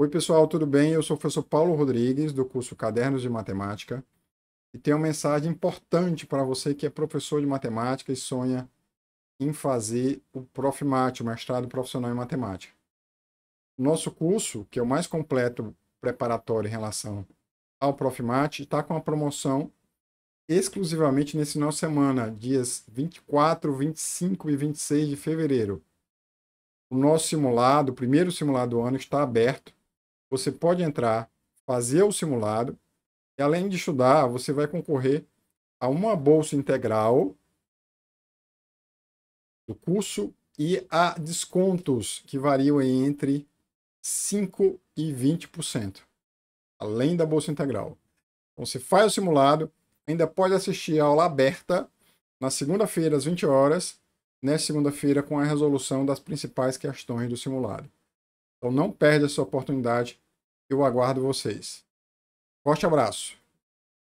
Oi, pessoal, tudo bem? Eu sou o professor Paulo Rodrigues, do curso Cadernos de Matemática, e tenho uma mensagem importante para você que é professor de matemática e sonha em fazer o Profmat, o mestrado profissional em matemática. Nosso curso, que é o mais completo preparatório em relação ao Profmat, está com a promoção exclusivamente nesse final de semana, dias 24, 25 e 26 de fevereiro. O nosso simulado, o primeiro simulado do ano, está aberto você pode entrar, fazer o simulado, e além de estudar, você vai concorrer a uma bolsa integral do curso e a descontos que variam entre 5% e 20%, além da bolsa integral. Então, você faz o simulado, ainda pode assistir a aula aberta na segunda-feira, às 20 horas, nessa né, segunda-feira, com a resolução das principais questões do simulado. Então não perde essa oportunidade. Eu aguardo vocês. Forte abraço.